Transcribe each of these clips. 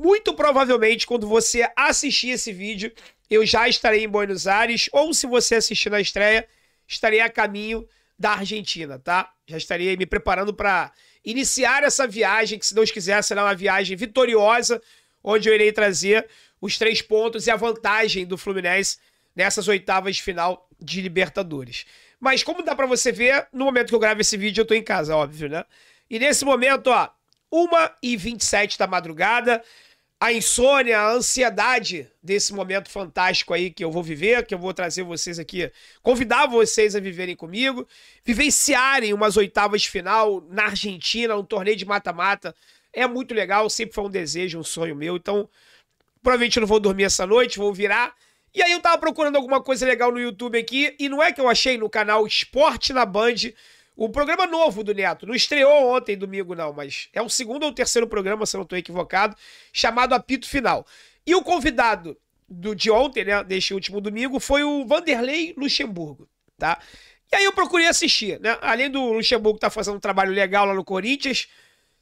Muito provavelmente, quando você assistir esse vídeo, eu já estarei em Buenos Aires, ou se você assistir na estreia, estarei a caminho da Argentina, tá? Já estarei me preparando para iniciar essa viagem, que se Deus quiser será uma viagem vitoriosa, onde eu irei trazer os três pontos e a vantagem do Fluminense nessas oitavas de final de Libertadores. Mas como dá para você ver, no momento que eu gravo esse vídeo eu tô em casa, óbvio, né? E nesse momento, ó, 1h27 da madrugada, a insônia, a ansiedade desse momento fantástico aí que eu vou viver, que eu vou trazer vocês aqui, convidar vocês a viverem comigo, vivenciarem umas oitavas de final na Argentina, um torneio de mata-mata. É muito legal, sempre foi um desejo, um sonho meu. Então, provavelmente eu não vou dormir essa noite, vou virar. E aí eu tava procurando alguma coisa legal no YouTube aqui, e não é que eu achei no canal Esporte na Band o programa novo do Neto, não estreou ontem, domingo, não, mas é um segundo ou terceiro programa, se eu não estou equivocado, chamado Apito Final. E o convidado do, de ontem, né, deste último domingo, foi o Vanderlei Luxemburgo, tá? E aí eu procurei assistir, né? Além do Luxemburgo estar tá fazendo um trabalho legal lá no Corinthians,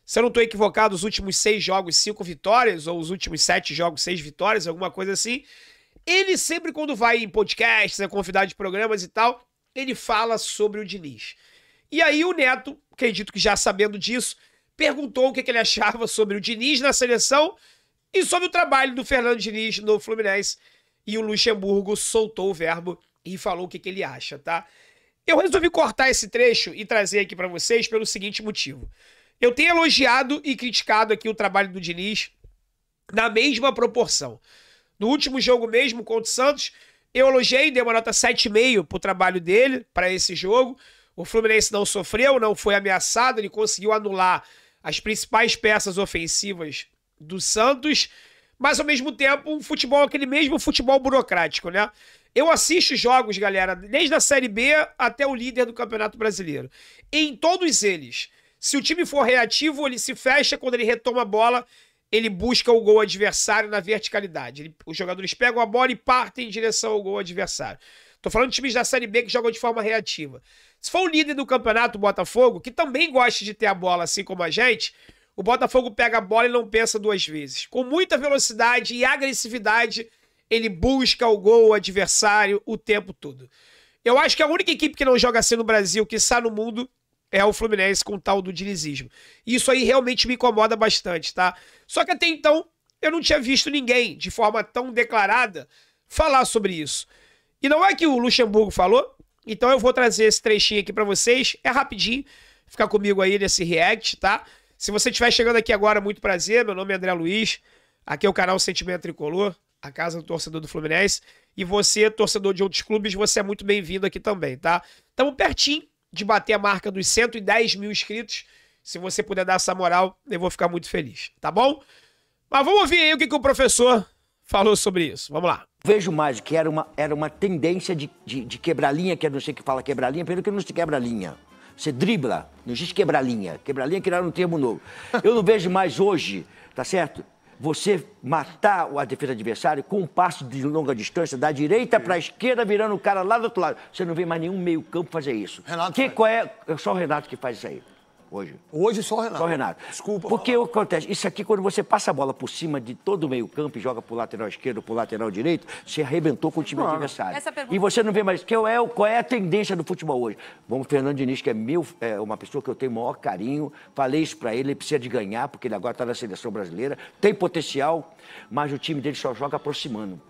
se eu não estou equivocado, os últimos seis jogos, cinco vitórias, ou os últimos sete jogos, seis vitórias, alguma coisa assim. Ele sempre, quando vai em podcasts, é convidado de programas e tal, ele fala sobre o Diniz. E aí o Neto, acredito que já sabendo disso, perguntou o que, que ele achava sobre o Diniz na seleção e sobre o trabalho do Fernando Diniz no Fluminense. E o Luxemburgo soltou o verbo e falou o que, que ele acha, tá? Eu resolvi cortar esse trecho e trazer aqui para vocês pelo seguinte motivo. Eu tenho elogiado e criticado aqui o trabalho do Diniz na mesma proporção. No último jogo mesmo contra o Santos, eu elogiei, dei uma nota 7,5 pro trabalho dele para esse jogo. O Fluminense não sofreu, não foi ameaçado, ele conseguiu anular as principais peças ofensivas do Santos, mas ao mesmo tempo um futebol, aquele mesmo futebol burocrático, né? Eu assisto jogos, galera, desde a Série B até o líder do Campeonato Brasileiro. E em todos eles, se o time for reativo, ele se fecha, quando ele retoma a bola, ele busca o gol adversário na verticalidade. Ele, os jogadores pegam a bola e partem em direção ao gol adversário. Tô falando de times da Série B que jogam de forma reativa. Se for o líder do campeonato, o Botafogo, que também gosta de ter a bola assim como a gente, o Botafogo pega a bola e não pensa duas vezes. Com muita velocidade e agressividade, ele busca o gol, o adversário, o tempo todo. Eu acho que a única equipe que não joga assim no Brasil, que está no mundo, é o Fluminense com o tal do dinizismo. Isso aí realmente me incomoda bastante, tá? Só que até então eu não tinha visto ninguém de forma tão declarada falar sobre isso. E não é que o Luxemburgo falou, então eu vou trazer esse trechinho aqui para vocês, é rapidinho, fica comigo aí nesse react, tá? Se você estiver chegando aqui agora, muito prazer, meu nome é André Luiz, aqui é o canal Sentimento Tricolor, a casa do torcedor do Fluminense, e você, torcedor de outros clubes, você é muito bem-vindo aqui também, tá? Estamos pertinho de bater a marca dos 110 mil inscritos, se você puder dar essa moral, eu vou ficar muito feliz, tá bom? Mas vamos ouvir aí o que, que o professor falou sobre isso. Vamos lá. Vejo mais que era uma, era uma tendência de, de, de quebrar linha, que é não sei que fala quebrar linha, pelo que não se quebra linha. Você dribla, não existe quebrar linha. Quebrar linha é criar um termo novo. Eu não vejo mais hoje, tá certo? Você matar a defesa adversária com um passo de longa distância, da direita para a esquerda, virando o cara lá do outro lado. Você não vê mais nenhum meio-campo fazer isso. Renato. Que, qual é? é só o Renato que faz isso aí hoje. Hoje só o Renato. Só o Renato. Desculpa. Porque o que acontece? Isso aqui, quando você passa a bola por cima de todo o meio-campo e joga pro lateral esquerdo, pro lateral direito, você arrebentou com o time claro. adversário. É pergunta... E você não vê mais. Que é, é qual é a tendência do futebol hoje? Vamos Fernando Diniz, que é, meu, é uma pessoa que eu tenho o maior carinho, falei isso para ele, ele precisa de ganhar, porque ele agora está na seleção brasileira, tem potencial, mas o time dele só joga aproximando.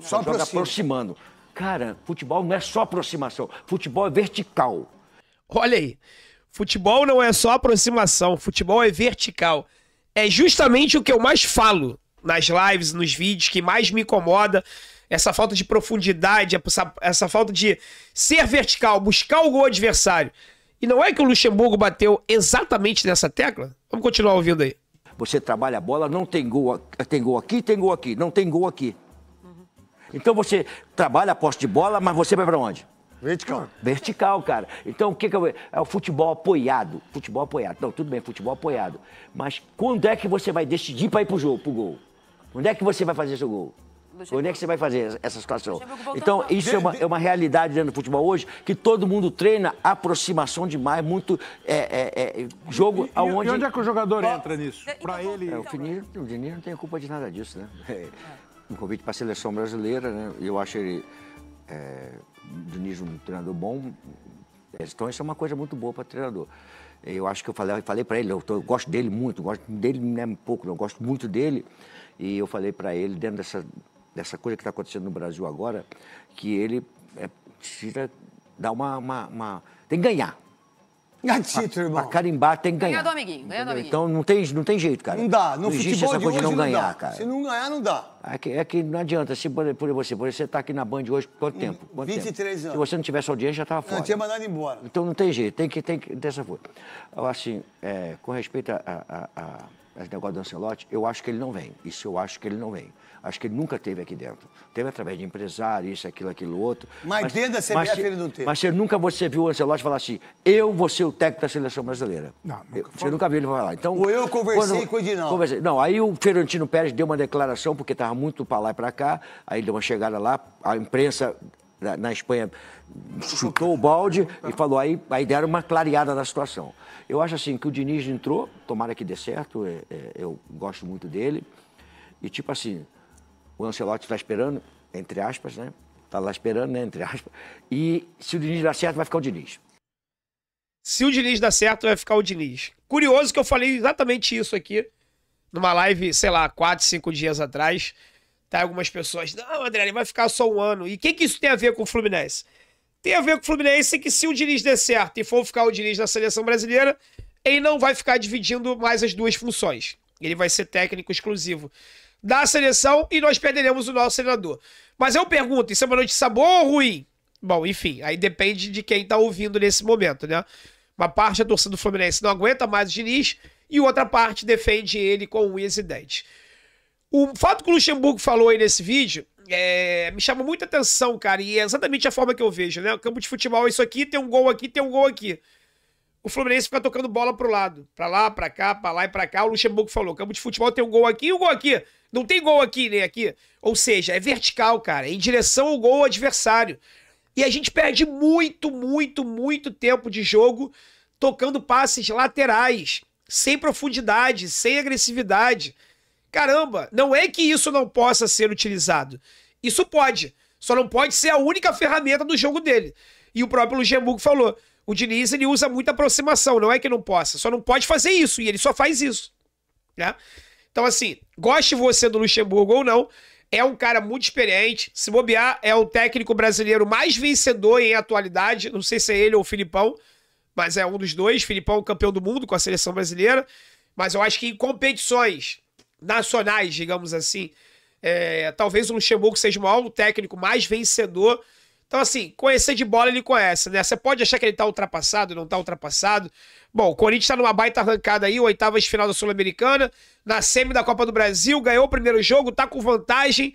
Só, só joga aproximando. Cara, futebol não é só aproximação, futebol é vertical. Olha aí. Futebol não é só aproximação, futebol é vertical. É justamente o que eu mais falo nas lives, nos vídeos, que mais me incomoda. Essa falta de profundidade, essa, essa falta de ser vertical, buscar o gol adversário. E não é que o Luxemburgo bateu exatamente nessa tecla? Vamos continuar ouvindo aí. Você trabalha a bola, não tem gol, tem gol aqui, tem gol aqui, não tem gol aqui. Então você trabalha a posse de bola, mas você vai para onde? Vertical. Vertical, cara. Então, o que, que eu... é o futebol apoiado? Futebol apoiado. Não, tudo bem, futebol apoiado. Mas quando é que você vai decidir para ir pro jogo, pro gol? Quando é que você vai fazer seu gol? Onde é que você vai fazer essa situação? Então, isso é uma, é uma realidade dentro do futebol hoje, que todo mundo treina aproximação demais, muito é, é, é, jogo e, aonde... E onde é que o jogador entra nisso? É, então, para ele... É, o, Diniz, o Diniz não tem culpa de nada disso, né? É. Um convite para a seleção brasileira, né? Eu acho ele... É, do nível um treinador bom, é, então isso é uma coisa muito boa para treinador. Eu acho que eu falei, falei para ele, eu, tô, eu, gosto dele muito, gosto dele não é pouco, não, eu gosto muito dele. E eu falei para ele, dentro dessa, dessa coisa que está acontecendo no Brasil agora, que ele é, precisa dar uma, uma, uma. tem que ganhar. Gatito, pra, irmão. Pra carimbar tem que ganhar. Ganha do amiguinho, ganha do amiguinho. Então não tem, não tem jeito, cara. Não dá, não existe essa coisa de não ganhar, cara. Se não ganhar, não dá. É que, é que não adianta, se por, por você, por você tá aqui na Band hoje hum, por quanto tempo? Quanto 23 anos. Se você não tivesse audiência, já tava fora. Não tinha mandado embora. Então não tem jeito, tem que, tem que dessa forma. Assim, é, com respeito a, a, a esse negócio do Ancelotti, eu acho que ele não vem. Isso eu acho que ele não vem. Acho que ele nunca teve aqui dentro. Teve através de empresário, isso, aquilo, aquilo, outro. Mas, mas dentro da CBF mas, ele não teve. Mas você nunca você viu o Ancelotti falar assim, eu vou ser o técnico da seleção brasileira. Não, nunca Você nunca viu ele falar. Então, Ou eu conversei quando, com o Edinaldo. Conversei. Não, aí o Ferantino Pérez deu uma declaração, porque estava muito para lá e para cá, aí deu uma chegada lá, a imprensa na, na Espanha chutou o balde e falou, aí, aí deram uma clareada da situação. Eu acho assim que o Diniz entrou, tomara que dê certo, é, é, eu gosto muito dele. E tipo assim, o Ancelotti está esperando, entre aspas, né? Está lá esperando, né? Entre aspas. E se o Diniz dar certo, vai ficar o Diniz. Se o Diniz dar certo, vai ficar o Diniz. Curioso que eu falei exatamente isso aqui numa live, sei lá, quatro, cinco dias atrás. Tá, algumas pessoas, não, André, ele vai ficar só um ano. E o que, que isso tem a ver com o Fluminense? Tem a ver com o Fluminense que se o Diniz der certo e for ficar o Diniz na seleção brasileira, ele não vai ficar dividindo mais as duas funções. Ele vai ser técnico exclusivo da seleção e nós perderemos o nosso treinador. Mas eu pergunto, isso é uma notícia boa ou ruim? Bom, enfim, aí depende de quem tá ouvindo nesse momento, né? Uma parte da torcida do Fluminense não aguenta mais o Diniz e outra parte defende ele com unhas e dentes. O fato que o Luxemburgo falou aí nesse vídeo é, me chama muita atenção, cara, e é exatamente a forma que eu vejo, né? O campo de futebol é isso aqui, tem um gol aqui, tem um gol aqui. O Fluminense fica tocando bola pro lado, pra lá, pra cá, pra lá e pra cá. O Luxemburgo falou: campo de futebol tem um gol aqui e um gol aqui. Não tem gol aqui, nem aqui. Ou seja, é vertical, cara, é em direção ao gol adversário. E a gente perde muito, muito, muito tempo de jogo tocando passes laterais, sem profundidade, sem agressividade caramba, não é que isso não possa ser utilizado. Isso pode, só não pode ser a única ferramenta do jogo dele. E o próprio Luxemburgo falou, o Diniz ele usa muita aproximação, não é que não possa, só não pode fazer isso, e ele só faz isso. Né? Então, assim, goste você do Luxemburgo ou não, é um cara muito experiente. Se bobear, é o técnico brasileiro mais vencedor em atualidade. Não sei se é ele ou o Filipão, mas é um dos dois. Filipão, campeão do mundo com a seleção brasileira. Mas eu acho que em competições nacionais, digamos assim. É, talvez o Luxemburgo seja o maior técnico mais vencedor. Então, assim, conhecer de bola ele conhece, né? Você pode achar que ele tá ultrapassado, não tá ultrapassado. Bom, o Corinthians tá numa baita arrancada aí, oitavas de final da Sul-Americana, na semi da Copa do Brasil, ganhou o primeiro jogo, tá com vantagem.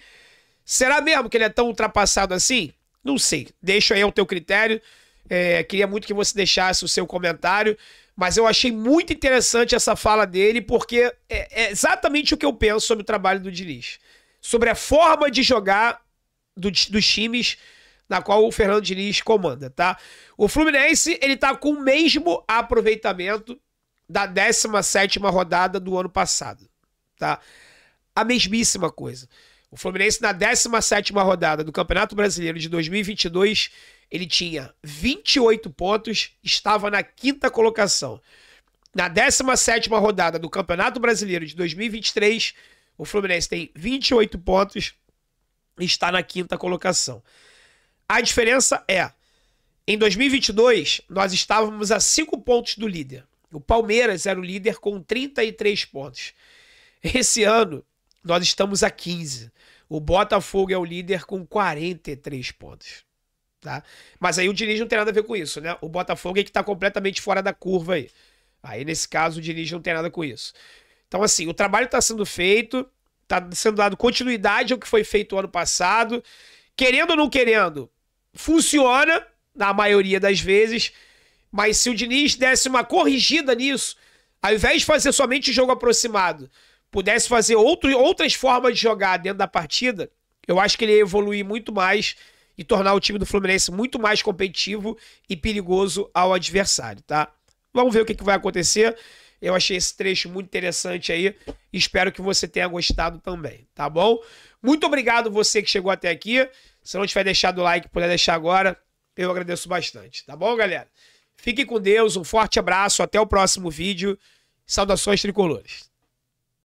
Será mesmo que ele é tão ultrapassado assim? Não sei. Deixo aí ao teu critério. É, queria muito que você deixasse o seu comentário. Mas eu achei muito interessante essa fala dele, porque é, é exatamente o que eu penso sobre o trabalho do Diniz. Sobre a forma de jogar do, dos times na qual o Fernando Diniz comanda, tá? O Fluminense, ele tá com o mesmo aproveitamento da 17ª rodada do ano passado, tá? A mesmíssima coisa. O Fluminense na 17ª rodada do Campeonato Brasileiro de 2022 ele tinha 28 pontos, estava na quinta colocação. Na 17 rodada do Campeonato Brasileiro de 2023, o Fluminense tem 28 pontos e está na quinta colocação. A diferença é, em 2022, nós estávamos a 5 pontos do líder. O Palmeiras era o líder com 33 pontos. Esse ano, nós estamos a 15. O Botafogo é o líder com 43 pontos. Tá? Mas aí o Diniz não tem nada a ver com isso, né? O Botafogo é que está completamente fora da curva aí. Aí, nesse caso, o Diniz não tem nada com isso. Então, assim, o trabalho está sendo feito, está sendo dado continuidade ao que foi feito ano passado. Querendo ou não querendo, funciona na maioria das vezes, mas se o Diniz desse uma corrigida nisso, ao invés de fazer somente jogo aproximado, pudesse fazer outro, outras formas de jogar dentro da partida, eu acho que ele ia evoluir muito mais e tornar o time do Fluminense muito mais competitivo e perigoso ao adversário, tá? Vamos ver o que, que vai acontecer. Eu achei esse trecho muito interessante aí. Espero que você tenha gostado também, tá bom? Muito obrigado você que chegou até aqui. Se não tiver deixado o like, puder deixar agora, eu agradeço bastante, tá bom, galera? Fique com Deus, um forte abraço, até o próximo vídeo. Saudações tricolores.